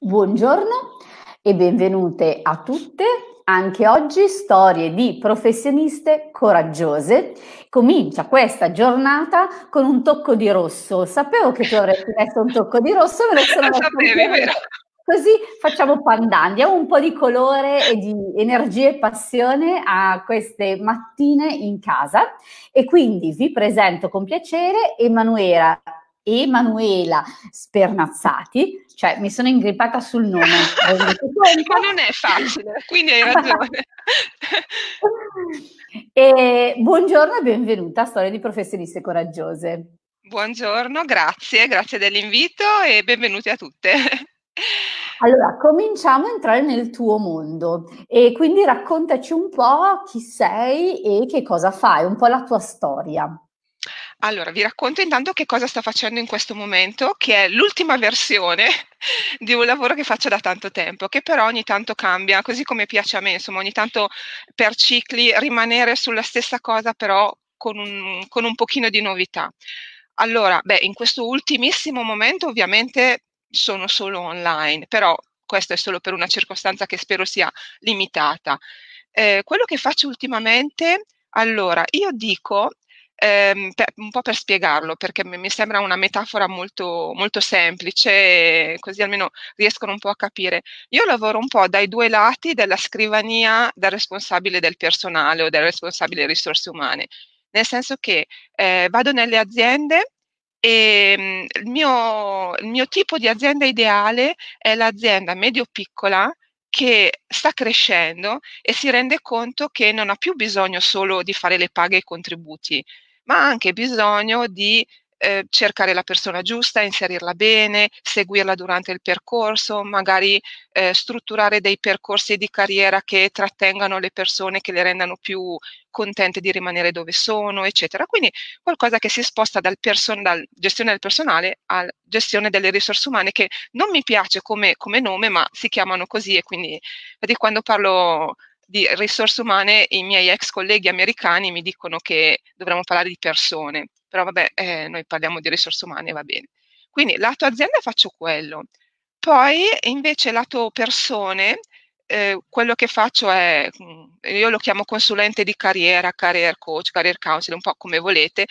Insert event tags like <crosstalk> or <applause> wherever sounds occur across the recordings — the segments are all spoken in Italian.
Buongiorno e benvenute a tutte. Anche oggi storie di professioniste coraggiose. Comincia questa giornata con un tocco di rosso. Sapevo che tu avresti messo un tocco di rosso, me lo <laughs> sono lo Così facciamo pandan, diamo un po' di colore e di energia e passione a queste mattine in casa. E quindi vi presento con piacere Emanuela Emanuela Spernazzati, cioè mi sono ingrippata sul nome. <laughs> Ma non è facile, quindi hai ragione. <laughs> e, buongiorno e benvenuta a Storie di Professioniste Coraggiose. Buongiorno, grazie, grazie dell'invito e benvenuti a tutte. Allora, cominciamo a entrare nel tuo mondo e quindi raccontaci un po' chi sei e che cosa fai, un po' la tua storia. Allora, vi racconto intanto che cosa sto facendo in questo momento, che è l'ultima versione <laughs> di un lavoro che faccio da tanto tempo, che però ogni tanto cambia, così come piace a me, insomma, ogni tanto per cicli rimanere sulla stessa cosa, però con un, con un pochino di novità. Allora, beh, in questo ultimissimo momento ovviamente sono solo online, però questo è solo per una circostanza che spero sia limitata. Eh, quello che faccio ultimamente, allora, io dico ehm, per, un po' per spiegarlo, perché mi sembra una metafora molto, molto semplice, così almeno riescono un po' a capire. Io lavoro un po' dai due lati della scrivania del responsabile del personale o del responsabile risorse umane, nel senso che eh, vado nelle aziende e mm, il mio, il mio, tipo di azienda ideale è l'azienda medio-piccola che sta crescendo e si rende conto che non ha più bisogno solo di fare le paghe e i contributi, ma anche bisogno di eh, cercare la persona giusta, inserirla bene, seguirla durante il percorso, magari eh, strutturare dei percorsi di carriera che trattengano le persone, che le rendano più contente di rimanere dove sono, eccetera. Quindi qualcosa che si sposta dal, person- dal gestione del personale alla gestione delle risorse umane, che non mi piace come, come nome, ma si chiamano così e quindi quando parlo di risorse umane i miei ex colleghi americani mi dicono che dovremmo parlare di persone, però vabbè, eh, noi parliamo di risorse umane, va bene. Quindi lato azienda faccio quello. Poi invece lato persone, eh, quello che faccio è, mm, io lo chiamo consulente di carriera, career coach, career counselor, un po' come volete,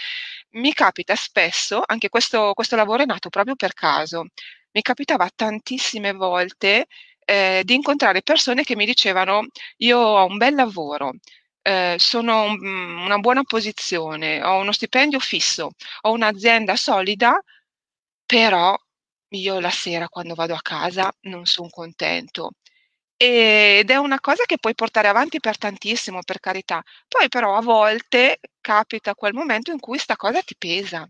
mi capita spesso, anche questo, questo lavoro è nato proprio per caso, mi capitava tantissime volte eh, di incontrare persone che mi dicevano io ho un bel lavoro, eh, sono un, mm, una buona posizione, ho uno stipendio fisso, ho un'azienda solida, però io la sera quando vado a casa non sono contento. Ed è una cosa che puoi portare avanti per tantissimo, per carità. Poi però a volte capita quel momento in cui questa cosa ti pesa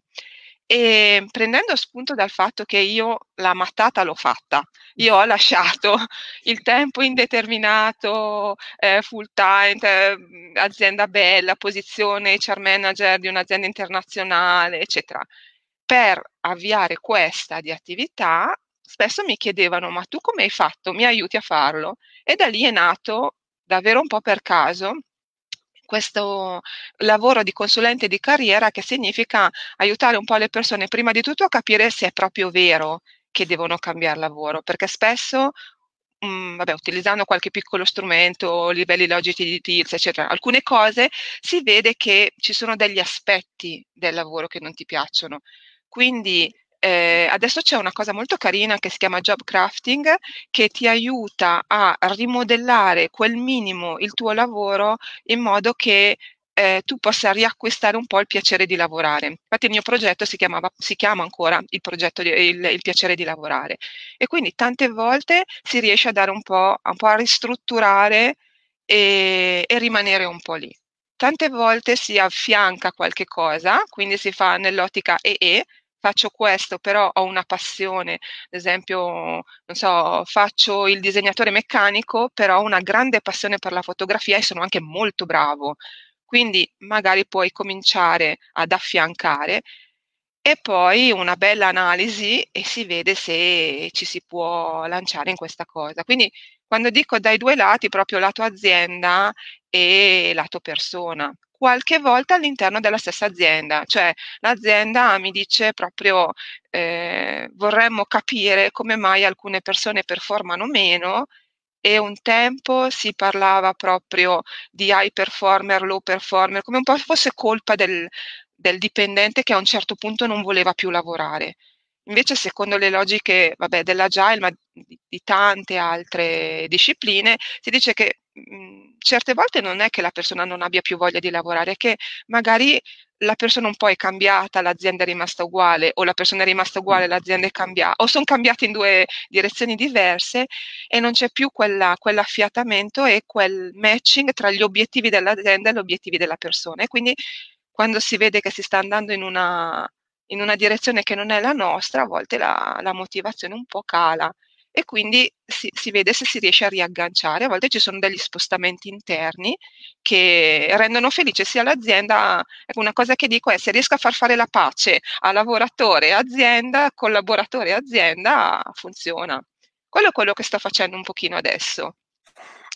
e ehm, prendendo spunto dal fatto che io la mattata l'ho fatta, io ho lasciato <laughs> il tempo indeterminato, eh, full time, eh, azienda bella, posizione HR manager di un'azienda internazionale, eccetera. Per avviare questa di attività, spesso mi chiedevano, ma tu come hai fatto? Mi aiuti a farlo? E da lì è nato, davvero un po' per caso, questo lavoro di consulente di carriera che significa aiutare un po' le persone prima di tutto a capire se è proprio vero che devono cambiare lavoro, perché spesso mh, mm, vabbè, utilizzando qualche piccolo strumento, livelli logici di tils, eccetera, alcune cose si vede che ci sono degli aspetti del lavoro che non ti piacciono. Quindi eh, adesso c'è una cosa molto carina che si chiama job crafting che ti aiuta a rimodellare quel minimo il tuo lavoro in modo che eh, tu possa riacquistare un po' il piacere di lavorare. Infatti il mio progetto si, chiamava, si chiama ancora il, progetto di, il, il, piacere di lavorare e quindi tante volte si riesce a dare un po', un po a ristrutturare e, e rimanere un po' lì. Tante volte si affianca qualche cosa, quindi si fa nell'ottica EE, faccio questo, però ho una passione, ad esempio, non so, faccio il disegnatore meccanico, però ho una grande passione per la fotografia e sono anche molto bravo. Quindi magari puoi cominciare ad affiancare e poi una bella analisi e si vede se ci si può lanciare in questa cosa. Quindi quando dico dai due lati, proprio lato azienda e lato persona, qualche volta all'interno della stessa azienda, cioè l'azienda mi dice proprio eh, vorremmo capire come mai alcune persone performano meno e un tempo si parlava proprio di high performer, low performer, come un po' fosse colpa del, del dipendente che a un certo punto non voleva più lavorare. Invece, secondo le logiche vabbè, dell'agile, ma di, di tante altre discipline, si dice che mh, mhmm, certe volte non è che la persona non abbia più voglia di lavorare, è che magari la persona un po' è cambiata, l'azienda è rimasta uguale, o la persona è rimasta uguale, l'azienda è cambiata, o sono cambiate in due direzioni diverse e non c'è più quella, quell'affiatamento e quel matching tra gli obiettivi dell'azienda e gli obiettivi della persona. E quindi quando si vede che si sta andando in una, in una direzione che non è la nostra, a volte la, la motivazione un po' cala e quindi si, si, vede se si riesce a riagganciare. A volte ci sono degli spostamenti interni che rendono felice sia l'azienda. Ecco, una cosa che dico è se riesco a far fare la pace a lavoratore e azienda, collaboratore e azienda, funziona. Quello è quello che sto facendo un pochino adesso.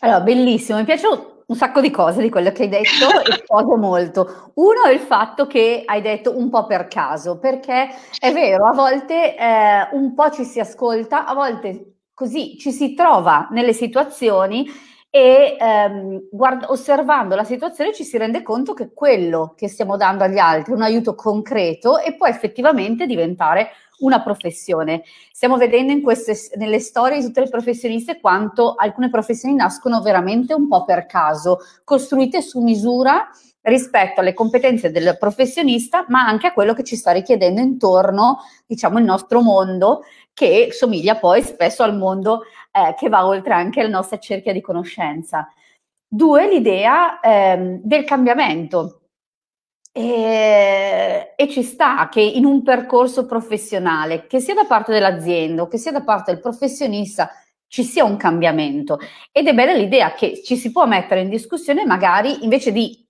Allora, bellissimo, mi piace un sacco di cose di quello che hai detto <laughs> e sposo molto. Uno è il fatto che hai detto un po' per caso, perché è vero, a volte eh, un po' ci si ascolta, a volte così ci si trova nelle situazioni e ehm, guard- osservando la situazione ci si rende conto che quello che stiamo dando agli altri è un aiuto concreto e può effettivamente diventare una professione. Stiamo vedendo queste, nelle storie di tutte le professioniste quanto alcune professioni nascono veramente un po' per caso, costruite su misura rispetto alle competenze del professionista, ma anche a quello che ci sta richiedendo intorno, diciamo, il nostro mondo, che somiglia poi spesso al mondo eh, che va oltre anche la nostra cerchia di conoscenza. Due, l'idea ehm, del cambiamento e, e, ci sta che in un percorso professionale, che sia da parte dell'azienda o che sia da parte del professionista, ci sia un cambiamento. Ed è bella l'idea che ci si può mettere in discussione, magari invece di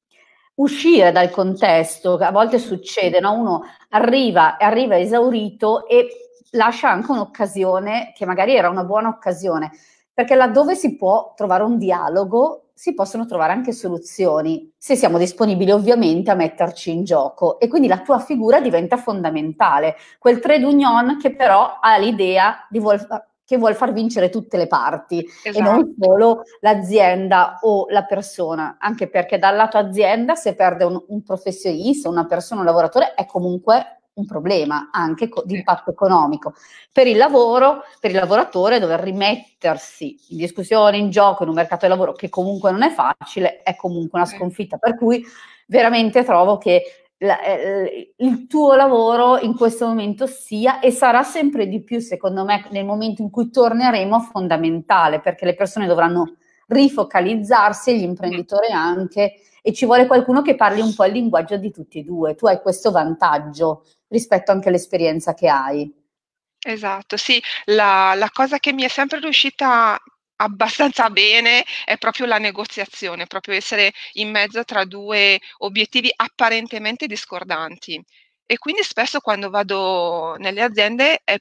uscire dal contesto, che a volte succede, no? uno arriva, arriva esaurito e lascia anche un'occasione, che magari era una buona occasione, perché laddove si può trovare un dialogo si possono trovare anche soluzioni, se siamo disponibili ovviamente a metterci in gioco. E quindi la tua figura diventa fondamentale, quel trade union che però ha l'idea di voler che vuol far vincere tutte le parti esatto. e non esatto. solo l'azienda o la persona, anche perché dal lato azienda se perde un, un professionista, una persona, un lavoratore, è comunque un problema anche co- di impatto economico per il lavoro, per il lavoratore dover rimettersi in discussione, in gioco in un mercato del lavoro che comunque non è facile, è comunque una eh. sconfitta, per cui veramente trovo che la, eh, il tuo lavoro in questo momento sia e sarà sempre di più, secondo me, nel momento in cui torneremo, fondamentale, perché le persone dovranno rifocalizzarsi, gli imprenditori anche, e ci vuole qualcuno che parli un po' il linguaggio di tutti e due. Tu hai questo vantaggio rispetto anche all'esperienza che hai. Esatto, sì, la, la cosa che mi è sempre riuscita abbastanza bene è proprio la negoziazione, proprio essere in mezzo tra due obiettivi apparentemente discordanti. E quindi spesso quando vado nelle aziende è,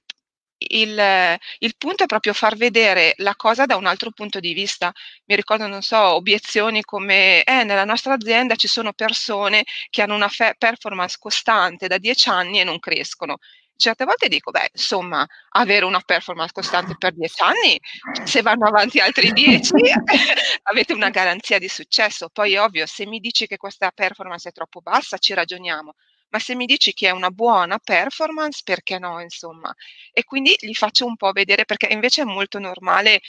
il, il, punto è proprio far vedere la cosa da un altro punto di vista. Mi ricordo, non so, obiezioni come eh, nella nostra azienda ci sono persone che hanno una performance costante da 10 anni e non crescono. Certe volte dico, beh, insomma, avere una performance costante per 10 anni, se vanno avanti altri 10, <laughs> avete una garanzia di successo. Poi ovvio, se mi dici che questa performance è troppo bassa, ci ragioniamo ma se mi dici che è una buona performance, perché no, insomma. E quindi li faccio un po' vedere, perché invece è molto normale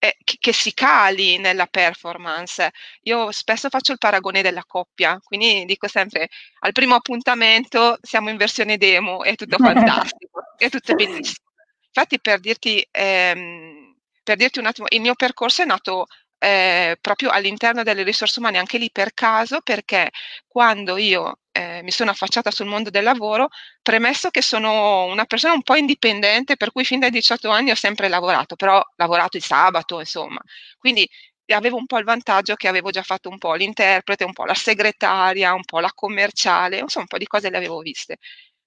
eh, che, che, si cali nella performance. Io spesso faccio il paragone della coppia, quindi dico sempre al primo appuntamento siamo in versione demo, è tutto <laughs> fantastico, è tutto bellissimo. Infatti per dirti, ehm, per dirti un attimo, il mio percorso è nato eh, proprio all'interno delle risorse umane, anche lì per caso, perché quando io eh, mi sono affacciata sul mondo del lavoro, premesso che sono una persona un po' indipendente, per cui fin dai 18 anni ho sempre lavorato, però ho lavorato il sabato, insomma. Quindi avevo un po' il vantaggio che avevo già fatto un po' l'interprete, un po' la segretaria, un po' la commerciale, insomma un po' di cose le avevo viste.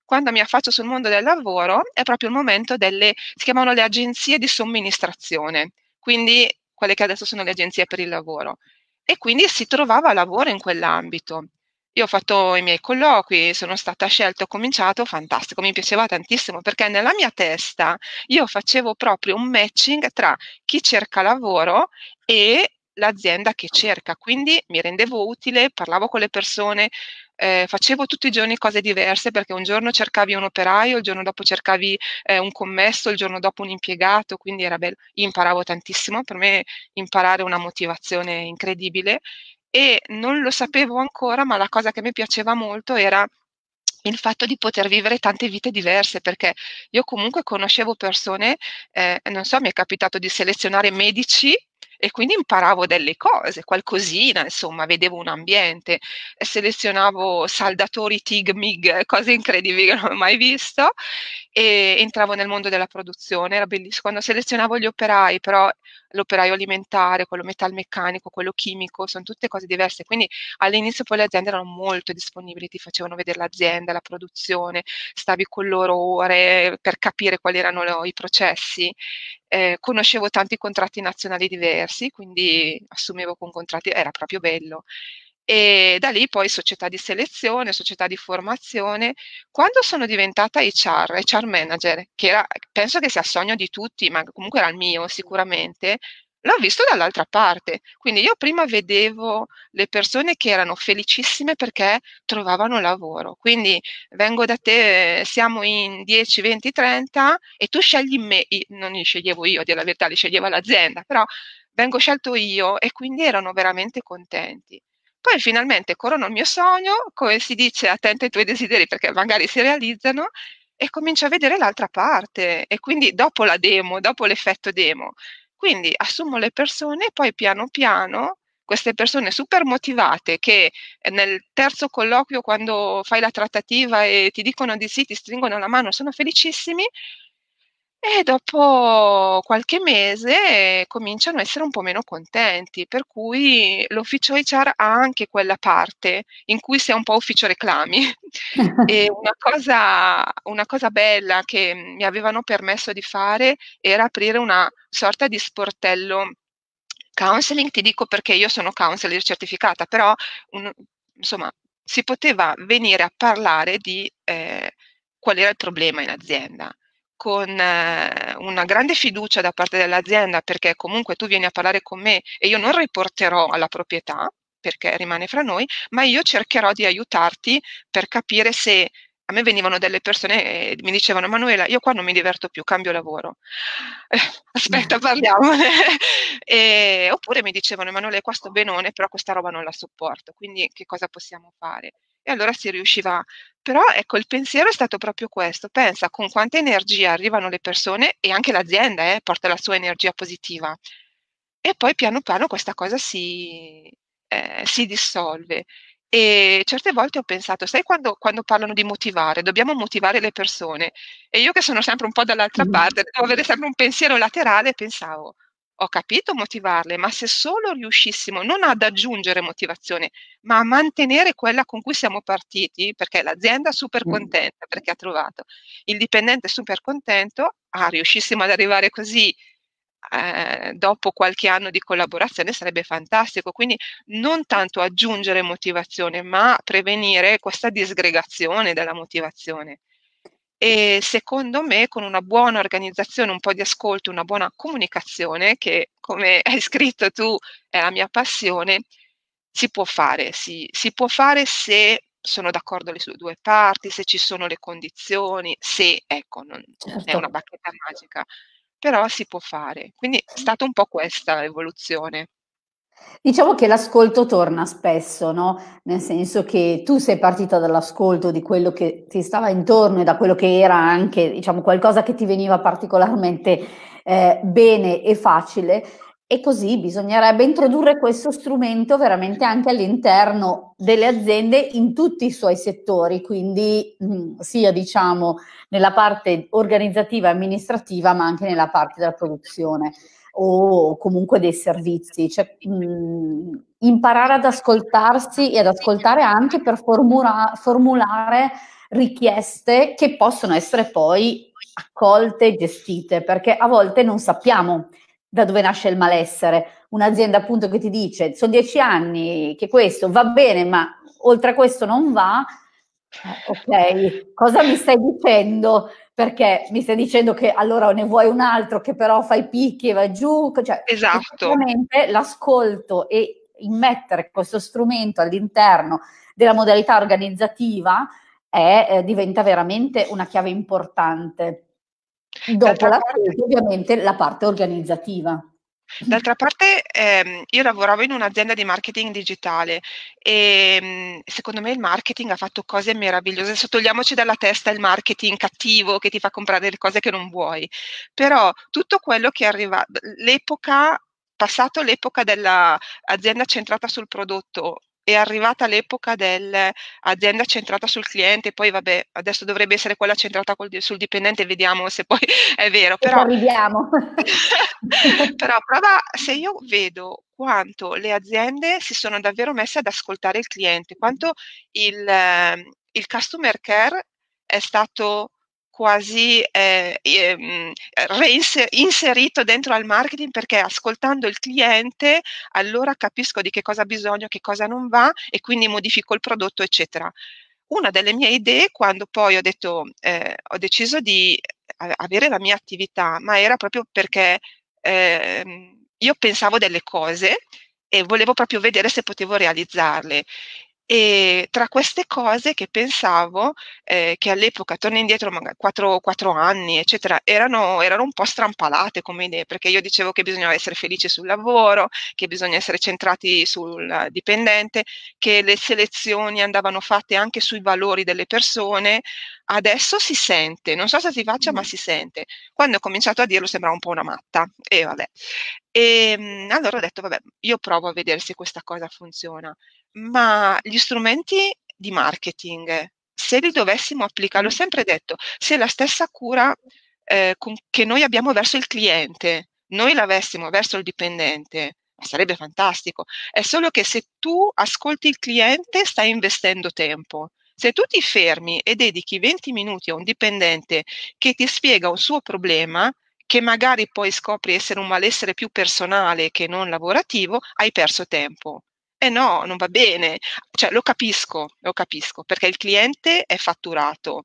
Quando mi affaccio sul mondo del lavoro è proprio il momento delle, si chiamano le agenzie di somministrazione, quindi quelle che adesso sono le agenzie per il lavoro. E quindi si trovava lavoro in quell'ambito. Io ho fatto i miei colloqui, sono stata scelta, ho cominciato, fantastico, mi piaceva tantissimo perché nella mia testa io facevo proprio un matching tra chi cerca lavoro e l'azienda che cerca, quindi mi rendevo utile, parlavo con le persone, eh, facevo tutti i giorni cose diverse perché un giorno cercavi un operaio, il giorno dopo cercavi eh, un commesso, il giorno dopo un impiegato, quindi era bello, imparavo tantissimo, per me imparare è una motivazione incredibile e non lo sapevo ancora, ma la cosa che mi piaceva molto era il fatto di poter vivere tante vite diverse, perché io comunque conoscevo persone, eh, non so, mi è capitato di selezionare medici e quindi imparavo delle cose, qualcosina, insomma, vedevo un ambiente, eh, selezionavo saldatori, TIG, MIG, eh, cose incredibili che non ho mai visto, e entravo nel mondo della produzione, era bellissimo. Quando selezionavo gli operai, però l'operaio alimentare, quello metalmeccanico, quello chimico, sono tutte cose diverse. Quindi all'inizio poi le aziende erano molto disponibili, ti facevano vedere l'azienda, la produzione, stavi con loro ore per capire quali erano lo, i processi. Eh, conoscevo tanti contratti nazionali diversi, quindi assumevo con contratti, era proprio bello e da lì poi società di selezione, società di formazione. Quando sono diventata HR, HR manager, che era, penso che sia il sogno di tutti, ma comunque era il mio sicuramente, l'ho visto dall'altra parte. Quindi io prima vedevo le persone che erano felicissime perché trovavano lavoro. Quindi vengo da te, siamo in 10, 20, 30 e tu scegli me, non li sceglievo io, dire la verità, li sceglieva l'azienda, però vengo scelto io e quindi erano veramente contenti. Poi finalmente corono il mio sogno, come si dice, attenta ai tuoi desideri perché magari si realizzano e comincio a vedere l'altra parte e quindi dopo la demo, dopo l'effetto demo. Quindi assumo le persone e poi piano piano queste persone super motivate che eh, nel terzo colloquio quando fai la trattativa e ti dicono di sì, ti stringono la mano, sono felicissimi, e dopo qualche mese eh, cominciano a essere un po' meno contenti, per cui l'ufficio HR ha anche quella parte in cui si è un po' ufficio reclami. <laughs> e <laughs> una cosa, una cosa bella che mi avevano permesso di fare era aprire una sorta di sportello counseling, ti dico perché io sono counselor certificata, però un, insomma si poteva venire a parlare di eh, qual era il problema in azienda con eh, una grande fiducia da parte dell'azienda perché comunque tu vieni a parlare con me e io non riporterò alla proprietà perché rimane fra noi, ma io cercherò di aiutarti per capire se a me venivano delle persone e mi dicevano Manuela, io qua non mi diverto più, cambio lavoro. <laughs> Aspetta, <laughs> parliamone. <laughs> e, oppure mi dicevano Emanuele, qua sto benone, però questa roba non la sopporto, quindi che cosa possiamo fare? E allora si riusciva. Però ecco, il pensiero è stato proprio questo. Pensa con quanta energia arrivano le persone e anche l'azienda eh, porta la sua energia positiva. E poi piano piano questa cosa si, eh, si dissolve. E certe volte ho pensato, sai quando, quando, parlano di motivare, dobbiamo motivare le persone. E io che sono sempre un po' dall'altra parte, devo avere sempre un pensiero laterale, pensavo, ho capito motivarle, ma se solo riuscissimo non ad aggiungere motivazione, ma a mantenere quella con cui siamo partiti, perché l'azienda è super contenta perché ha trovato il dipendente super contento, ah, riuscissimo ad arrivare così eh, dopo qualche anno di collaborazione sarebbe fantastico. Quindi non tanto aggiungere motivazione, ma prevenire questa disgregazione della motivazione e secondo me con una buona organizzazione, un po' di ascolto, una buona comunicazione, che come <laughs> hai scritto tu è la mia passione, si può fare, si, si può fare se sono d'accordo le sue due parti, se ci sono le condizioni, se, ecco, non certo. è una bacchetta magica, però si può fare. Quindi è stata un po' questa l'evoluzione. Diciamo che l'ascolto torna spesso, no? Nel senso che tu sei partita dall'ascolto di quello che ti stava intorno e da quello che era anche, diciamo, qualcosa che ti veniva particolarmente eh, bene e facile. E così bisognerebbe introdurre questo strumento veramente anche all'interno delle aziende in tutti i suoi settori, quindi mh, mm, sia diciamo nella parte organizzativa e amministrativa, ma anche nella parte della produzione o comunque dei servizi. Cioè, mh, mhmm, imparare ad ascoltarsi e ad ascoltare anche per formula- formulare richieste che possono essere poi accolte e gestite, perché a volte non sappiamo da dove nasce il malessere. Un'azienda appunto che ti dice sono dieci anni che questo va bene, ma oltre a questo non va. Eh, ok, cosa mi stai dicendo? perché mi stai dicendo che allora ne vuoi un altro che però fai picchi e va giù, cioè esatto. l'ascolto e immettere questo strumento all'interno della modalità organizzativa è, eh, diventa veramente una chiave importante. Dopo la parte, ovviamente la parte organizzativa. D'altra parte ehm, io lavoravo in un'azienda di marketing digitale e mm, secondo me il marketing ha fatto cose meravigliose. Adesso togliamoci dalla testa il marketing cattivo che ti fa comprare le cose che non vuoi, però tutto quello che arriva, l'epoca passato l'epoca dell'azienda centrata sul prodotto è arrivata l'epoca dell'azienda centrata sul cliente, poi vabbè, adesso dovrebbe essere quella centrata col, sul dipendente, vediamo se poi <laughs> è vero. Però, <laughs> però prova, se io vedo quanto le aziende si sono davvero messe ad ascoltare il cliente, quanto il, ehm, il customer care è stato quasi eh, ehm, inserito dentro al marketing perché ascoltando il cliente allora capisco di che cosa ha bisogno, che cosa non va e quindi modifico il prodotto, eccetera. Una delle mie idee quando poi ho, detto, eh, ho deciso di eh, avere la mia attività, ma era proprio perché eh, io pensavo delle cose e volevo proprio vedere se potevo realizzarle. E tra queste cose che pensavo, eh, che all'epoca, torno indietro, magari 4, 4 anni, eccetera, erano, erano, un po' strampalate come idee, perché io dicevo che bisognava essere felici sul lavoro, che bisogna essere centrati sul dipendente, che le selezioni andavano fatte anche sui valori delle persone, adesso si sente, non so se si faccia, mm. ma si sente. Quando ho cominciato a dirlo sembrava un po' una matta, e vabbè. E ehm, allora ho detto, vabbè, io provo a vedere se questa cosa funziona, ma gli strumenti di marketing, se li dovessimo applicare, l'ho sempre detto, se la stessa cura eh, con, che noi abbiamo verso il cliente, noi l'avessimo verso il dipendente, sarebbe fantastico. È solo che se tu ascolti il cliente stai investendo tempo. Se tu ti fermi e dedichi 20 minuti a un dipendente che ti spiega un suo problema, che magari poi scopri essere un malessere più personale che non lavorativo, hai perso tempo. E eh no, non va bene. Cioè, lo capisco, lo capisco, perché il cliente è fatturato.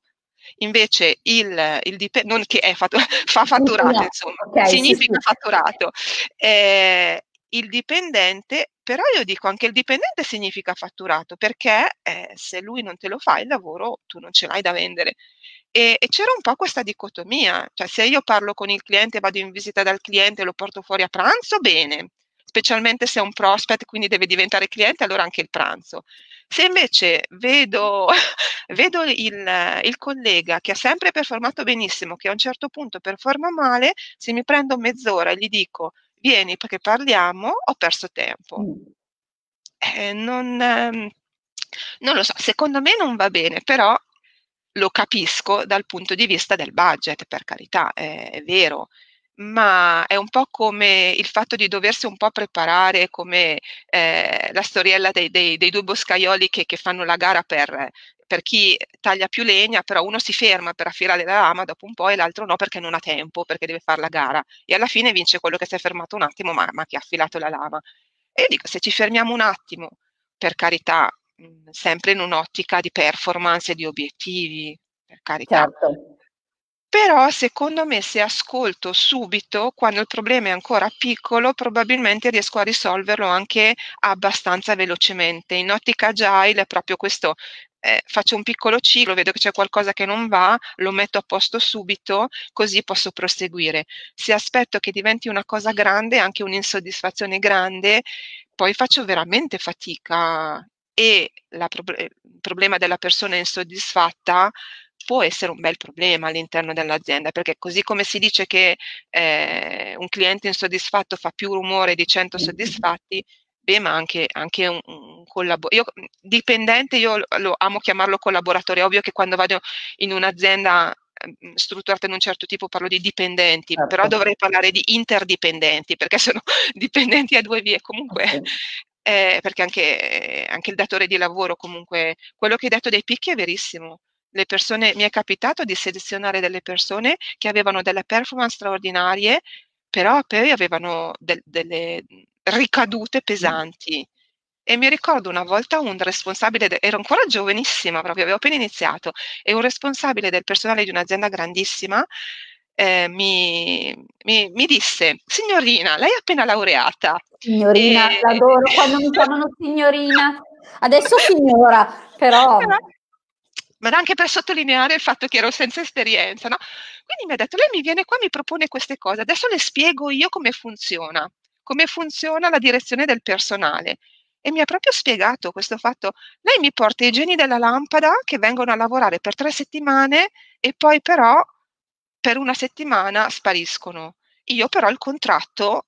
Invece il, il dipendente, non che è <laughs> fatturato, fa fatturato, insomma, okay, significa sì, sì. fatturato. Eh, il dipendente, però io dico anche il dipendente significa fatturato, perché eh, se lui non te lo fa il lavoro, tu non ce l'hai da vendere. E, e, c'era un po' questa dicotomia, cioè se io parlo con il cliente, vado in visita dal cliente, lo porto fuori a pranzo, bene, specialmente se è un prospect, quindi deve diventare cliente, allora anche il pranzo. Se invece vedo, <laughs> vedo il, il, collega che ha sempre performato benissimo, che a un certo punto performa male, se mi prendo mezz'ora e gli dico vieni perché parliamo, ho perso tempo. Mm. Eh, non, ehm, non lo so, secondo me non va bene, però lo capisco dal punto di vista del budget, per carità, è, è, vero, ma è un po' come il fatto di doversi un po' preparare come eh, la storiella dei, dei, dei, due boscaioli che, che fanno la gara per per chi taglia più legna, però uno si ferma per affilare la lama dopo un po' e l'altro no perché non ha tempo, perché deve fare la gara. E alla fine vince quello che si è fermato un attimo, ma, ma che ha affilato la lama. E io dico, se ci fermiamo un attimo, per carità, mhmm, sempre in un'ottica di performance e di obiettivi, per carità. Certo. Però secondo me se ascolto subito, quando il problema è ancora piccolo, probabilmente riesco a risolverlo anche abbastanza velocemente. In ottica agile è proprio questo eh, faccio un piccolo ciclo, vedo che c'è qualcosa che non va, lo metto a posto subito, così posso proseguire. Se aspetto che diventi una cosa grande, anche un'insoddisfazione grande, poi faccio veramente fatica e pro- eh, il problema della persona insoddisfatta può essere un bel problema all'interno dell'azienda, perché così come si dice che eh, un cliente insoddisfatto fa più rumore di 100 mm. soddisfatti, beh, ma anche, anche un, un collaboratore. Mhmm, dipendente, io lo amo chiamarlo collaboratore, ovvio che quando vado in un'azienda ehm, mhmm, strutturata in un certo tipo parlo di dipendenti, certo. però dovrei parlare di interdipendenti perché sono <laughs> dipendenti a due vie comunque. Okay. Eh, perché anche, eh, anche, il datore di lavoro comunque, quello che hai detto dei picchi è verissimo. Le persone, mi è capitato di selezionare delle persone che avevano delle performance straordinarie, però poi avevano del, delle, mhmm, ricadute pesanti. E mi ricordo una volta un responsabile, de- ero ancora giovanissima, proprio avevo appena iniziato, e un responsabile del personale di un'azienda grandissima eh, mi, mi, mi, disse, signorina, lei è appena laureata. Signorina, e... l'adoro quando mi chiamano signorina. Adesso signora, <laughs> però... Ma anche per sottolineare il fatto che ero senza esperienza, no? Quindi mi ha detto, lei mi viene qua, mi propone queste cose, adesso le spiego io come funziona come funziona la direzione del personale. E mi ha proprio spiegato questo fatto. Lei mi porta i geni della lampada che vengono a lavorare per tre settimane e poi però per una settimana spariscono. Io però il contratto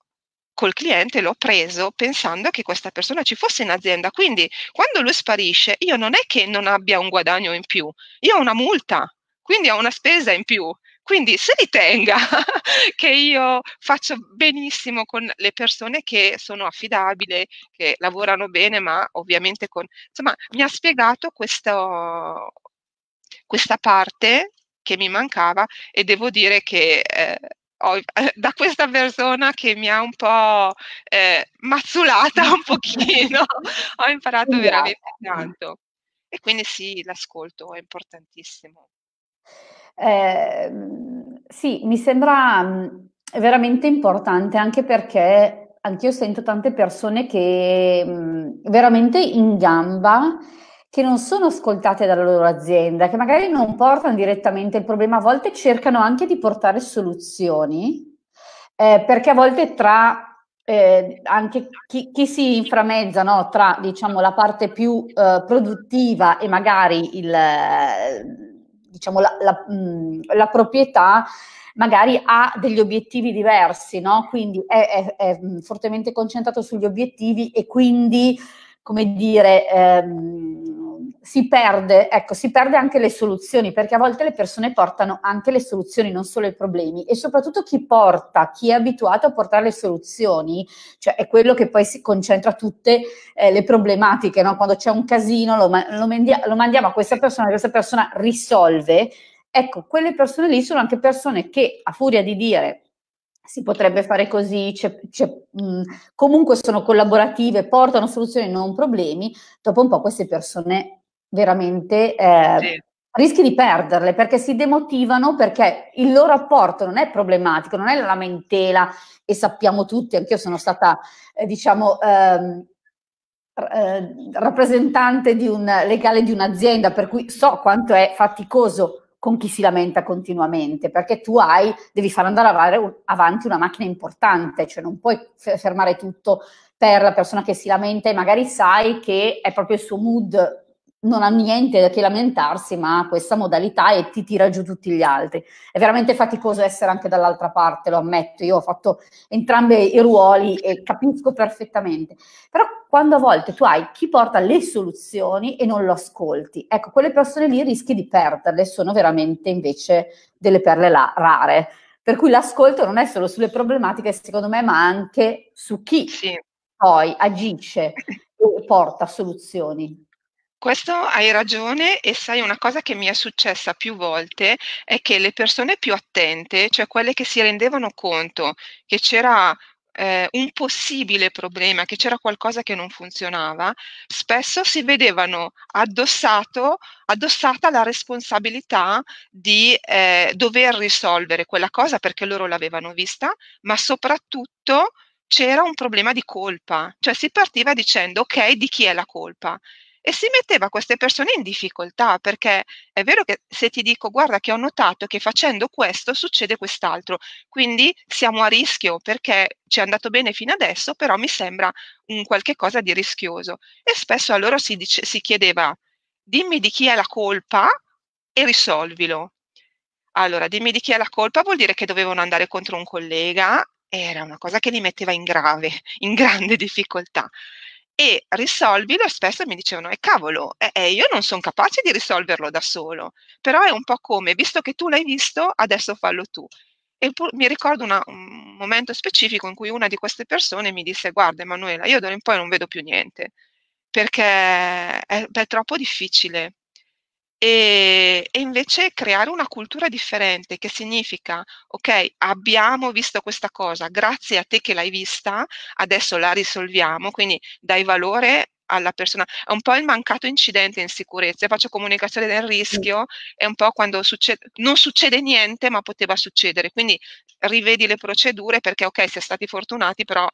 col cliente l'ho preso pensando che questa persona ci fosse in azienda. Quindi quando lui sparisce, io non è che non abbia un guadagno in più, io ho una multa, quindi ho una spesa in più quindi se ritenga <laughs> che io faccio benissimo con le persone che sono affidabili, che lavorano bene, ma ovviamente con... Insomma, mi ha spiegato questo, questa parte che mi mancava e devo dire che... Eh, eh da questa persona che mi ha un po' eh, mazzolata un pochino, <laughs> ho imparato veramente tanto. E quindi sì, l'ascolto è importantissimo. Ehm, sì, mi sembra mhmm, veramente importante anche perché anch'io sento tante persone che mhmm, veramente in gamba che non sono ascoltate dalla loro azienda, che magari non portano direttamente il problema, a volte cercano anche di portare soluzioni, eh, perché a volte tra eh, anche chi, chi, si inframezza no, tra diciamo, la parte più eh, produttiva e magari il, diciamo, la, la, mh, la proprietà magari ha degli obiettivi diversi, no? quindi è, è, è, fortemente concentrato sugli obiettivi e quindi, come dire, ehm, si perde, ecco, si perde anche le soluzioni, perché a volte le persone portano anche le soluzioni, non solo i problemi. E soprattutto chi porta, chi è abituato a portare le soluzioni, cioè è quello che poi si concentra tutte eh, le problematiche, no? Quando c'è un casino lo, lo, mendia- lo mandiamo a questa persona, questa persona risolve. Ecco, quelle persone lì sono anche persone che a furia di dire si potrebbe fare così, c'è, c'è, mh, comunque sono collaborative, portano soluzioni, non problemi, dopo un po' queste persone veramente eh, sì. rischi di perderle perché si demotivano perché il loro apporto non è problematico, non è la lamentela e sappiamo tutti, anch'io sono stata eh, diciamo ehm, eh, rappresentante di un legale di un'azienda per cui so quanto è faticoso con chi si lamenta continuamente, perché tu hai, devi far andare avanti una macchina importante, cioè non puoi fermare tutto per la persona che si lamenta e magari sai che è proprio il suo mood non ha niente da che lamentarsi, ma questa modalità e ti tira giù tutti gli altri. È veramente faticoso essere anche dall'altra parte, lo ammetto, io ho fatto entrambi i ruoli e capisco perfettamente. Però quando a volte tu hai chi porta le soluzioni e non lo ascolti, ecco, quelle persone lì rischi di perderle, sono veramente invece delle perle là, rare. Per cui l'ascolto non è solo sulle problematiche, secondo me, ma anche su chi sì. poi agisce <laughs> e porta soluzioni. Questo hai ragione e sai una cosa che mi è successa più volte è che le persone più attente, cioè quelle che si rendevano conto che c'era eh, un possibile problema, che c'era qualcosa che non funzionava, spesso si vedevano addossata la responsabilità di eh, dover risolvere quella cosa perché loro l'avevano vista, ma soprattutto c'era un problema di colpa, cioè si partiva dicendo ok, di chi è la colpa? e si metteva queste persone in difficoltà perché è vero che se ti dico guarda che ho notato che facendo questo succede quest'altro, quindi siamo a rischio perché ci è andato bene fino adesso, però mi sembra un qualche cosa di rischioso. E spesso a loro si, dice, si chiedeva dimmi di chi è la colpa e risolvilo. Allora, dimmi di chi è la colpa vuol dire che dovevano andare contro un collega, era una cosa che li metteva in grave, <laughs> in grande difficoltà e risolvilo e spesso mi dicevano, e cavolo, eh, io non sono capace di risolverlo da solo, però è un po' come, visto che tu l'hai visto, adesso fallo tu. E mi ricordo una, un momento specifico in cui una di queste persone mi disse, guarda Emanuela, io d'ora in poi non vedo più niente, perché è, è troppo difficile, e, e, invece creare una cultura differente che significa, ok, abbiamo visto questa cosa, grazie a te che l'hai vista, adesso la risolviamo, quindi dai valore alla persona. È un po' il mancato incidente in sicurezza, Io faccio comunicazione del rischio, è un po' quando succede, non succede niente ma poteva succedere, quindi rivedi le procedure perché ok, si è stati fortunati, però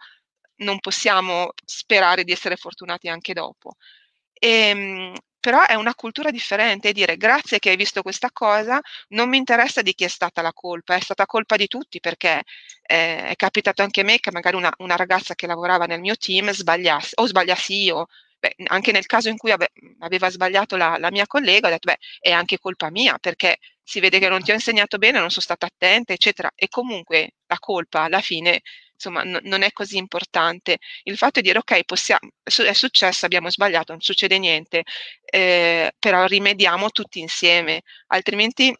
non possiamo sperare di essere fortunati anche dopo. E, ehm, però è una cultura differente, dire grazie che hai visto questa cosa, non mi interessa di chi è stata la colpa, è stata colpa di tutti perché eh, è capitato anche a me che magari una, una, ragazza che lavorava nel mio team sbagliasse o sbagliassi io, beh, anche nel caso in cui ave, aveva sbagliato la, la, mia collega, ho detto beh è anche colpa mia perché si vede che non ti ho insegnato bene, non sono stata attenta, eccetera, e comunque la colpa alla fine insomma n- non è così importante. Il fatto è dire ok, possiamo, è successo, abbiamo sbagliato, non succede niente, eh, però rimediamo tutti insieme, altrimenti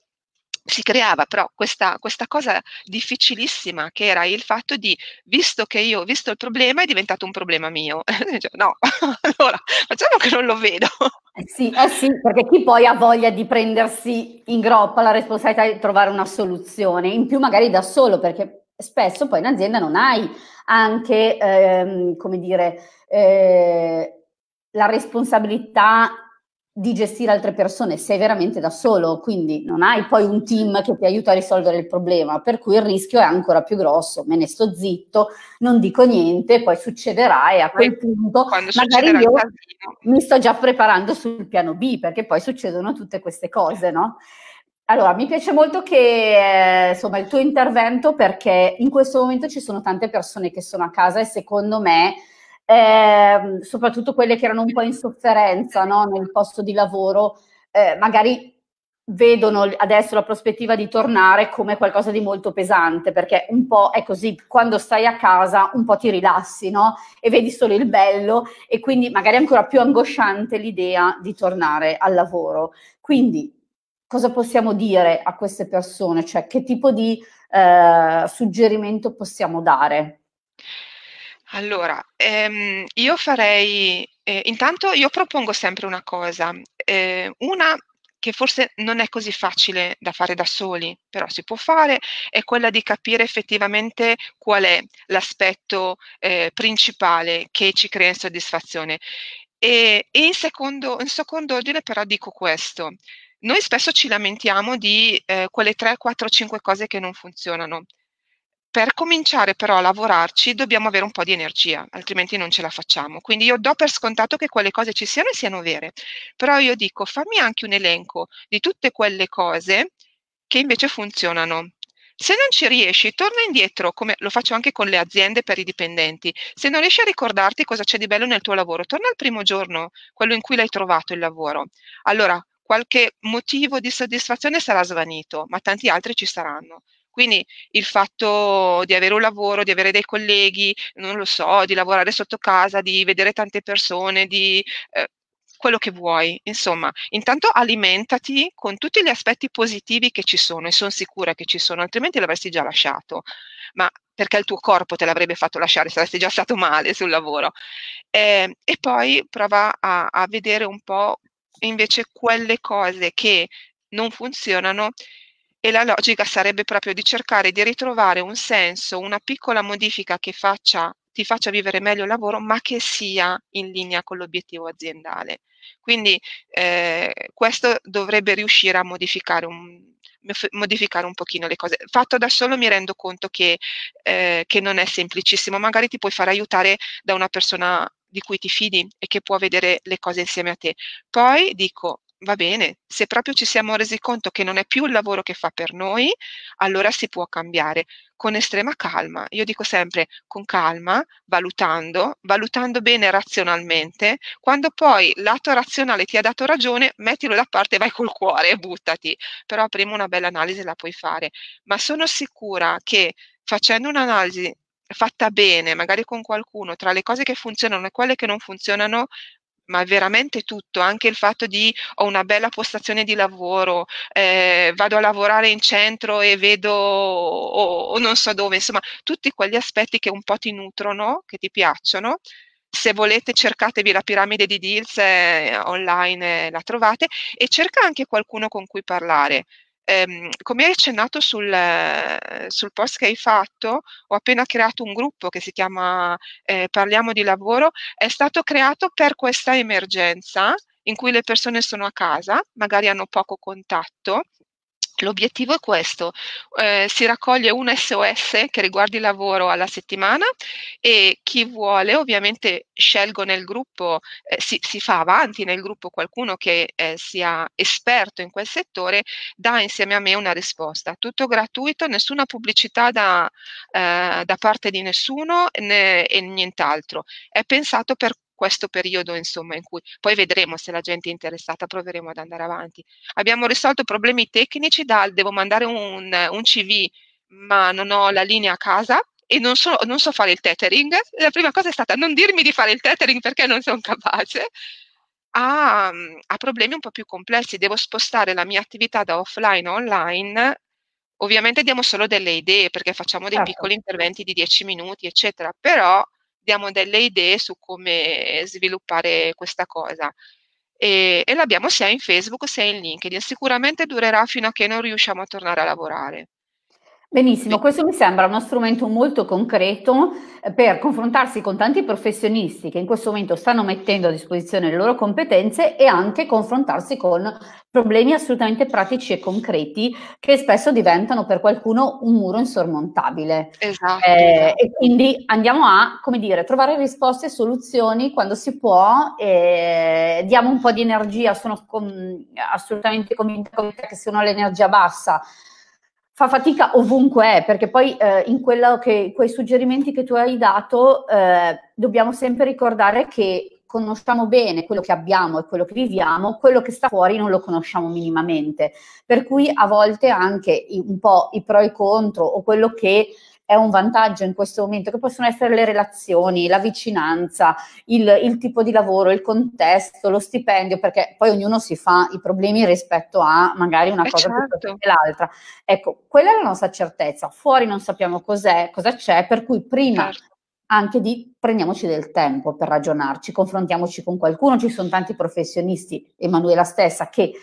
si creava però questa, questa, cosa difficilissima che era il fatto di, visto che io ho visto il problema, è diventato un problema mio. <laughs> no, <laughs> allora facciamo che non lo vedo. Eh sì, eh sì, perché chi poi ha voglia di prendersi in groppa la responsabilità di trovare una soluzione, in più magari da solo, perché spesso poi in azienda non hai anche, ehm, come dire, eh, la responsabilità di gestire altre persone, sei veramente da solo, quindi non hai poi un team che ti aiuta a risolvere il problema, per cui il rischio è ancora più grosso, me ne sto zitto, non dico niente, poi succederà e a quel punto magari io mi sto già preparando sul piano B, perché poi succedono tutte queste cose, no? Allora, mi piace molto che, eh, insomma, il tuo intervento perché in questo momento ci sono tante persone che sono a casa e secondo me, eh, soprattutto quelle che erano un po' in sofferenza no? nel posto di lavoro, eh, magari vedono adesso la prospettiva di tornare come qualcosa di molto pesante perché un po' è così quando stai a casa un po' ti rilassi no? e vedi solo il bello e quindi magari è ancora più angosciante l'idea di tornare al lavoro quindi cosa possiamo dire a queste persone? Cioè, che tipo di eh, suggerimento possiamo dare? Allora, ehm, io farei, eh, intanto io propongo sempre una cosa, eh, una che forse non è così facile da fare da soli, però si può fare, è quella di capire effettivamente qual è l'aspetto eh, principale che ci crea insoddisfazione. E, e in, secondo, in, secondo, ordine però dico questo, noi spesso ci lamentiamo di eh, quelle 3, 4, 5 cose che non funzionano. Per cominciare però a lavorarci dobbiamo avere un po' di energia, altrimenti non ce la facciamo. Quindi io do per scontato che quelle cose ci siano e siano vere, però io dico fammi anche un elenco di tutte quelle cose che invece funzionano se non ci riesci, torna indietro, come lo faccio anche con le aziende per i dipendenti. Se non riesci a ricordarti cosa c'è di bello nel tuo lavoro, torna al primo giorno, quello in cui l'hai trovato il lavoro. Allora, qualche motivo di soddisfazione sarà svanito, ma tanti altri ci saranno. Quindi il fatto di avere un lavoro, di avere dei colleghi, non lo so, di lavorare sotto casa, di vedere tante persone, di eh, quello che vuoi. Insomma, intanto alimentati con tutti gli aspetti positivi che ci sono e sono sicura che ci sono, altrimenti l'avresti già lasciato. Ma perché il tuo corpo te l'avrebbe fatto lasciare, saresti già stato <laughs> male sul lavoro. Eh, e poi prova a, a vedere un po' invece quelle cose che non funzionano e la logica sarebbe proprio di cercare di ritrovare un senso, una piccola modifica che faccia, ti faccia vivere meglio il lavoro, ma che sia in linea con l'obiettivo aziendale. Quindi eh, questo dovrebbe riuscire a modificare un, modificare un pochino le cose. Fatto da solo mi rendo conto che, eh, che non è semplicissimo, magari ti puoi far aiutare da una persona di cui ti fidi e che può vedere le cose insieme a te. Poi dico, va bene, se proprio ci siamo resi conto che non è più il lavoro che fa per noi, allora si può cambiare con estrema calma. Io dico sempre con calma, valutando, valutando bene razionalmente. Quando poi l'atto razionale ti ha dato ragione, mettilo da parte, vai col cuore e buttati. Però prima una bella analisi la puoi fare. Ma sono sicura che facendo un'analisi fatta bene, magari con qualcuno, tra le cose che funzionano e quelle che non funzionano, ma veramente tutto, anche il fatto di ho una bella postazione di lavoro, eh, vado a lavorare in centro e vedo o, o non so dove, insomma, tutti quegli aspetti che un po' ti nutrono, che ti piacciono, se volete cercatevi la piramide di Deals eh, online, eh, la trovate e cerca anche qualcuno con cui parlare. Ehm, come hai accennato sul, sul, post che hai fatto, ho appena creato un gruppo che si chiama eh, Parliamo di lavoro, è stato creato per questa emergenza in cui le persone sono a casa, magari hanno poco contatto L'obiettivo è questo, eh, si raccoglie un SOS che riguardi il lavoro alla settimana e chi vuole ovviamente scelgo nel gruppo, eh, si, si, fa avanti nel gruppo qualcuno che eh, sia esperto in quel settore, dà insieme a me una risposta. Tutto gratuito, nessuna pubblicità da, eh, da parte di nessuno né, e nient'altro. È pensato per questo periodo insomma in cui poi vedremo se la gente è interessata, proveremo ad andare avanti. Abbiamo risolto problemi tecnici dal devo mandare un, un CV ma non ho la linea a casa e non so, non so fare il tethering. La prima cosa è stata non dirmi di fare il tethering perché non sono capace. A, a problemi un po' più complessi, devo spostare la mia attività da offline a online ovviamente diamo solo delle idee perché facciamo dei certo. piccoli interventi di 10 minuti, eccetera, però diamo delle idee su come sviluppare questa cosa. E, e l'abbiamo sia in Facebook sia in LinkedIn. Sicuramente durerà fino a che non riusciamo a tornare a lavorare. Benissimo, questo mi sembra uno strumento molto concreto eh, per confrontarsi con tanti professionisti che in questo momento stanno mettendo a disposizione le loro competenze e anche confrontarsi con problemi assolutamente pratici e concreti che spesso diventano per qualcuno un muro insormontabile. Esatto. Eh, e quindi andiamo a, come dire, trovare risposte e soluzioni quando si può, eh, diamo un po' di energia, sono com- assolutamente convinta che se uno ha l'energia bassa fa fatica ovunque è, perché poi eh, in che, quei suggerimenti che tu hai dato eh, dobbiamo sempre ricordare che conosciamo bene quello che abbiamo e quello che viviamo, quello che sta fuori non lo conosciamo minimamente, per cui a volte anche un po' i pro e i contro o quello che è un vantaggio in questo momento, che possono essere le relazioni, la vicinanza, il, il tipo di lavoro, il contesto, lo stipendio, perché poi ognuno si fa i problemi rispetto a magari una eh, cosa certo. piuttosto che l'altra. Ecco, quella è la nostra certezza, fuori non sappiamo cos'è, cosa c'è, per cui prima certo anche di prendiamoci del tempo per ragionarci, confrontiamoci con qualcuno, ci sono tanti professionisti, Emanuela stessa, che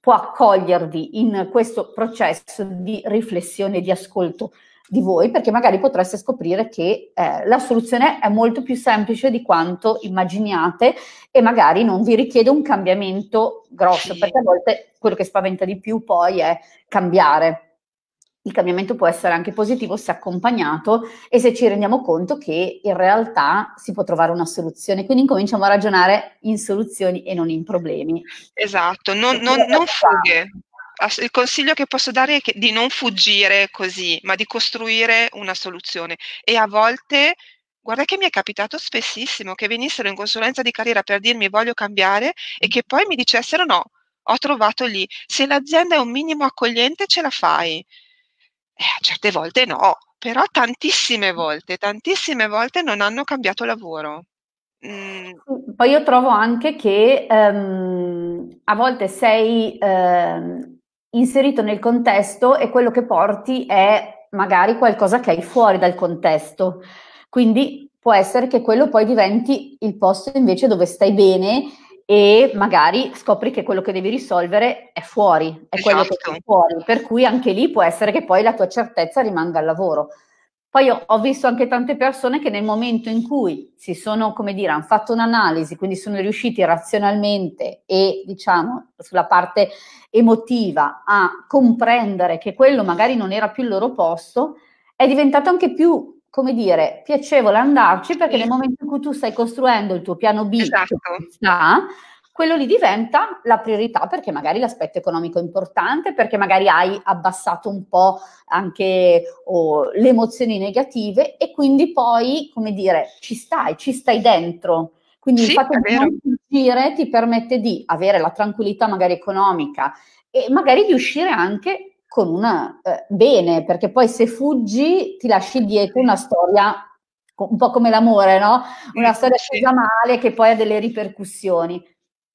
può accogliervi in questo processo di riflessione, di ascolto di voi perché magari potreste scoprire che eh, la soluzione è molto più semplice di quanto immaginiate e magari non vi richiede un cambiamento grosso, perché a volte quello che spaventa di più poi è cambiare. Il cambiamento può essere anche positivo se accompagnato e se ci rendiamo conto che in realtà si può trovare una soluzione. Quindi incominciamo a ragionare in soluzioni e non in problemi. Esatto, non, non, non fughe il consiglio che posso dare è che, di non fuggire così, ma di costruire una soluzione. E a volte, guarda che mi è capitato spessissimo che venissero in consulenza di carriera per dirmi voglio cambiare e che poi mi dicessero no, ho trovato lì. Se l'azienda è un minimo accogliente ce la fai. a eh, certe volte no, però tantissime volte, tantissime volte non hanno cambiato lavoro. Mm. Poi io trovo anche che um, a volte sei um, inserito nel contesto e quello che porti è magari qualcosa che hai fuori dal contesto. Quindi può essere che quello poi diventi il posto invece dove stai bene e magari scopri che quello che devi risolvere è fuori, è esatto. quello che esatto. è fuori, per cui anche lì può essere che poi la tua certezza rimanga al lavoro. Poi ho visto anche tante persone che nel momento in cui si sono, come dire, hanno fatto un'analisi, quindi sono riusciti razionalmente e diciamo sulla parte emotiva a comprendere che quello magari non era più il loro posto, è diventato anche più come dire, piacevole andarci perché sì. nel momento in cui tu stai costruendo il tuo piano B, esatto. sta, quello lì diventa la priorità perché magari l'aspetto economico è importante, perché magari hai abbassato un po' anche oh, le emozioni negative e quindi poi, come dire, ci stai, ci stai dentro. Quindi sì, il fatto di non fuggire ti permette di avere la tranquillità magari economica e magari di uscire anche con una eh, bene, perché poi se fuggi ti lasci dietro una storia un po' come l'amore, no? Una storia scesa male che poi ha delle ripercussioni.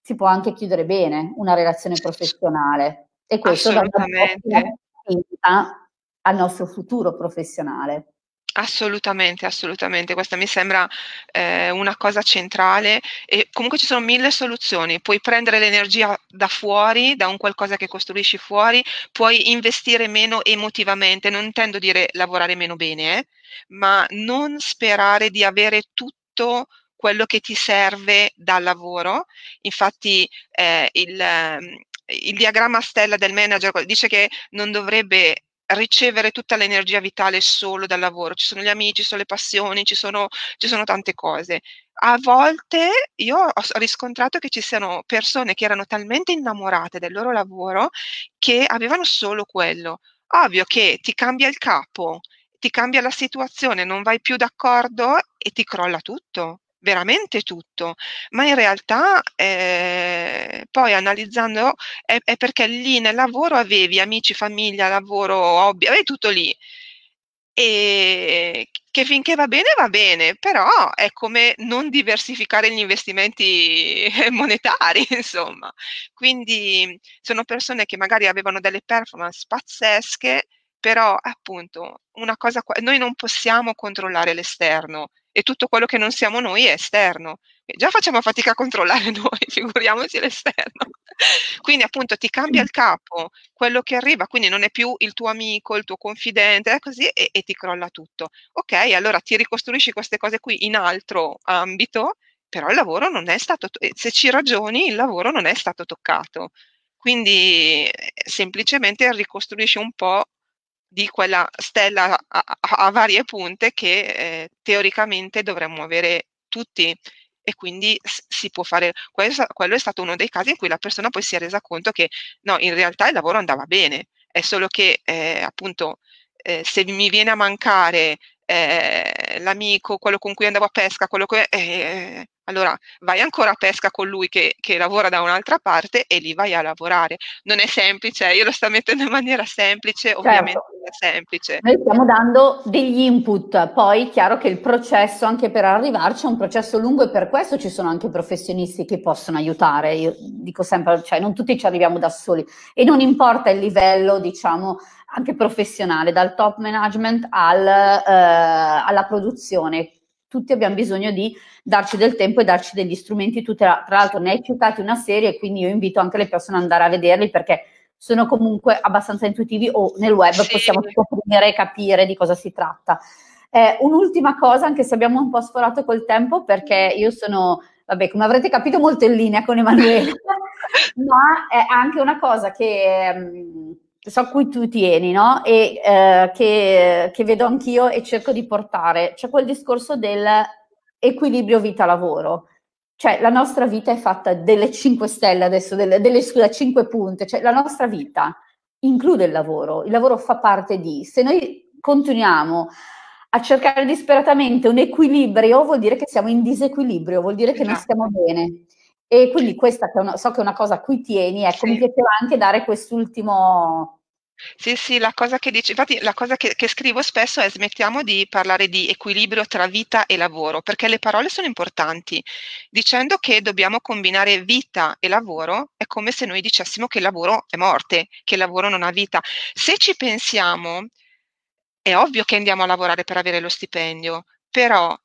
Si può anche chiudere bene una relazione professionale e questo dà una al nostro futuro professionale. Assolutamente, assolutamente, questa mi sembra eh, una cosa centrale e comunque ci sono mille soluzioni, puoi prendere l'energia da fuori, da un qualcosa che costruisci fuori, puoi investire meno emotivamente, non intendo dire lavorare meno bene, eh, ma non sperare di avere tutto quello che ti serve dal lavoro, infatti eh, il, ehm, il diagramma stella del manager dice che non dovrebbe ricevere tutta l'energia vitale solo dal lavoro, ci sono gli amici, ci sono le passioni, ci sono, ci sono tante cose. A volte io ho riscontrato che ci siano persone che erano talmente innamorate del loro lavoro che avevano solo quello. Ovvio che ti cambia il capo, ti cambia la situazione, non vai più d'accordo e ti crolla tutto veramente tutto, ma in realtà eh, poi analizzando è, è, perché lì nel lavoro avevi amici, famiglia, lavoro, hobby, avevi tutto lì. E che finché va bene va bene, però è come non diversificare gli investimenti <laughs> monetari, <laughs> insomma. Quindi sono persone che magari avevano delle performance pazzesche, però appunto una cosa noi non possiamo controllare l'esterno e tutto quello che non siamo noi è esterno. E già facciamo fatica a controllare <laughs> noi, figuriamoci l'esterno. quindi appunto ti cambia il capo, quello che arriva, quindi non è più il tuo amico, il tuo confidente, è così, e, e ti crolla tutto. Ok, allora ti ricostruisci queste cose qui in altro ambito, però il lavoro non è stato, to- se ci ragioni, il lavoro non è stato toccato. Quindi eh, semplicemente ricostruisci un po' di quella stella a, a varie punte che eh, teoricamente dovremmo avere tutti e quindi si può fare. Quello, quello è stato uno dei casi in cui la persona poi si è resa conto che no, in realtà il lavoro andava bene, è solo che eh, appunto eh, se mi viene a mancare eh, l'amico, quello con cui andavo a pesca, quello che... Eh, allora vai ancora a pesca con lui che, che, lavora da un'altra parte e lì vai a lavorare. Non è semplice, eh, io lo sto mettendo in maniera semplice, certo. ovviamente non è semplice. Noi stiamo dando degli input, poi è chiaro che il processo anche per arrivarci è un processo lungo e per questo ci sono anche professionisti che possono aiutare. Io dico sempre, cioè non tutti ci arriviamo da soli e non importa il livello, diciamo, anche professionale, dal top management al, eh, alla produzione. Tutti abbiamo bisogno di darci del tempo e darci degli strumenti. Tu tra, tra l'altro ne hai citati una serie, quindi io invito anche le persone ad andare a vederli perché sono comunque abbastanza intuitivi o nel web sì. possiamo scoprire e capire di cosa si tratta. Eh, un'ultima cosa, anche se abbiamo un po' sforato col tempo, perché io sono, vabbè, come avrete capito, molto in linea con Emanuele, <laughs> ma è anche una cosa che, mm, so cui tu tieni, no? E eh, che, che, vedo anch'io e cerco di portare. C'è quel discorso dell'equilibrio vita-lavoro. Cioè, la nostra vita è fatta delle 5 stelle adesso, delle, delle scusa, 5 punte. Cioè, la nostra vita include il lavoro, il lavoro fa parte di. Se noi continuiamo a cercare disperatamente un equilibrio, vuol dire che siamo in disequilibrio, vuol dire che non esatto. stiamo bene. E quindi questa so che è una cosa a cui tieni, ecco, sì. mi piaceva anche dare quest'ultimo sì, sì, la cosa che dici, infatti la cosa che, che scrivo spesso è smettiamo di parlare di equilibrio tra vita e lavoro, perché le parole sono importanti. Dicendo che dobbiamo combinare vita e lavoro è come se noi dicessimo che il lavoro è morte, che il lavoro non ha vita. Se ci pensiamo, è ovvio che andiamo a lavorare per avere lo stipendio, però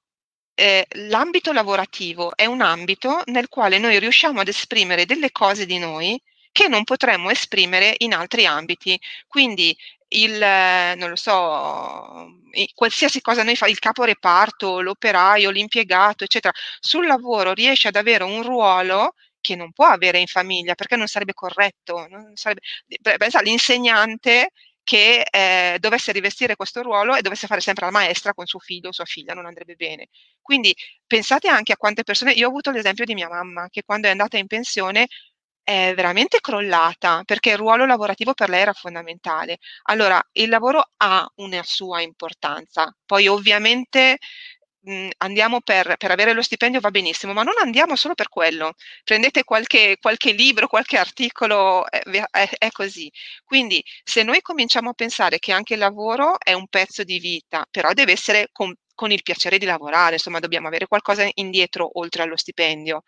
eh, l'ambito lavorativo è un ambito nel quale noi riusciamo ad esprimere delle cose di noi che non potremmo esprimere in altri ambiti. Quindi il, non lo so, qualsiasi cosa noi facciamo, il capo reparto, l'operaio, l'impiegato, eccetera, sul lavoro riesce ad avere un ruolo che non può avere in famiglia perché non sarebbe corretto. Non sarebbe, pensa l'insegnante che eh, dovesse rivestire questo ruolo e dovesse fare sempre la maestra con suo figlio o sua figlia, non andrebbe bene. Quindi pensate anche a quante persone, io ho avuto l'esempio di mia mamma che quando è andata in pensione è veramente crollata perché il ruolo lavorativo per lei era fondamentale. Allora, il lavoro ha una sua importanza, poi ovviamente mh, mhmm, andiamo per, per, avere lo stipendio va benissimo, ma non andiamo solo per quello. Prendete qualche, qualche libro, qualche articolo, è, è, è così. Quindi se noi cominciamo a pensare che anche il lavoro è un pezzo di vita, però deve essere com- con il piacere di lavorare, insomma dobbiamo avere qualcosa indietro oltre allo stipendio,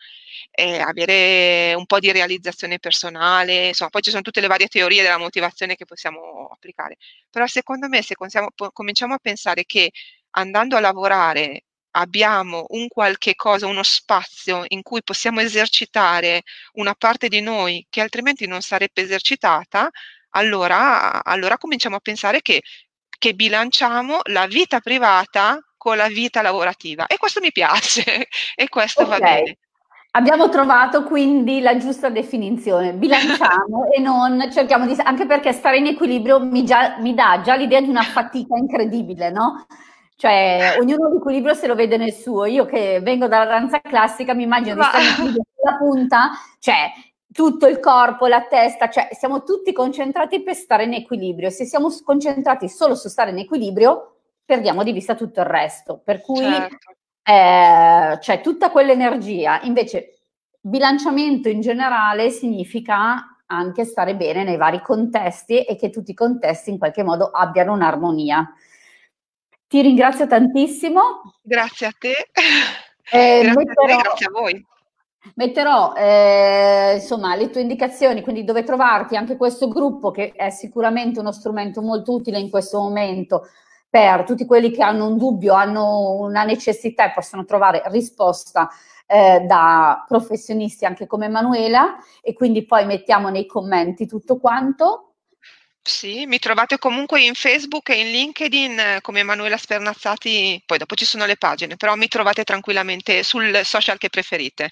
eh, avere un po' di realizzazione personale, insomma poi ci sono tutte le varie teorie della motivazione che possiamo applicare, però secondo me se cominciamo a pensare che andando a lavorare abbiamo un qualche cosa, uno spazio in cui possiamo esercitare una parte di noi che altrimenti non sarebbe esercitata, allora, allora cominciamo a pensare che, che bilanciamo la vita privata con la vita lavorativa e questo mi piace <laughs> e questo okay. va bene. Abbiamo trovato quindi la giusta definizione, bilanciamo <laughs> e non cerchiamo di... anche perché stare in equilibrio mi, già, mi dà già l'idea di una fatica incredibile, no? Cioè, <laughs> ognuno l'equilibrio se lo vede nel suo. Io che vengo dalla danza classica mi immagino Ma... di stare in sulla punta, cioè tutto il corpo, la testa, cioè siamo tutti concentrati per stare in equilibrio. Se siamo concentrati solo su stare in equilibrio, perdiamo di vista tutto il resto. Per cui certo. eh, c'è cioè, tutta quell'energia. Invece, bilanciamento in generale significa anche stare bene nei vari contesti e che tutti i contesti in qualche modo abbiano un'armonia. Ti ringrazio tantissimo. Grazie a te. Eh, grazie, metterò, a te grazie a voi. Metterò eh, insomma, le tue indicazioni, quindi dove trovarti, anche questo gruppo che è sicuramente uno strumento molto utile in questo momento per tutti quelli che hanno un dubbio, hanno una necessità e possono trovare risposta eh, da professionisti anche come Manuela e quindi poi mettiamo nei commenti tutto quanto. Sì, mi trovate comunque in Facebook e in LinkedIn eh, come Manuela Spernazzati, poi dopo ci sono le pagine, però mi trovate tranquillamente sul social che preferite.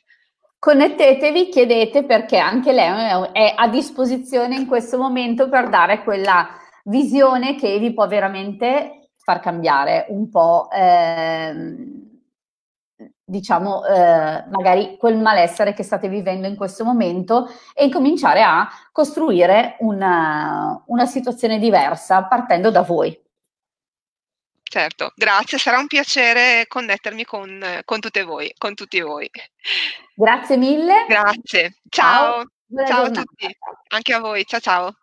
Connettetevi, chiedete perché anche lei è a disposizione in questo momento per dare quella visione che vi può veramente far cambiare un po', ehm, diciamo, eh, magari quel malessere che state vivendo in questo momento e cominciare a costruire una, una situazione diversa partendo da voi. Certo, grazie, sarà un piacere connettermi con, con, tutte voi, con tutti voi. Grazie mille. Grazie, ciao, ciao, ciao a tutti, anche a voi, ciao ciao.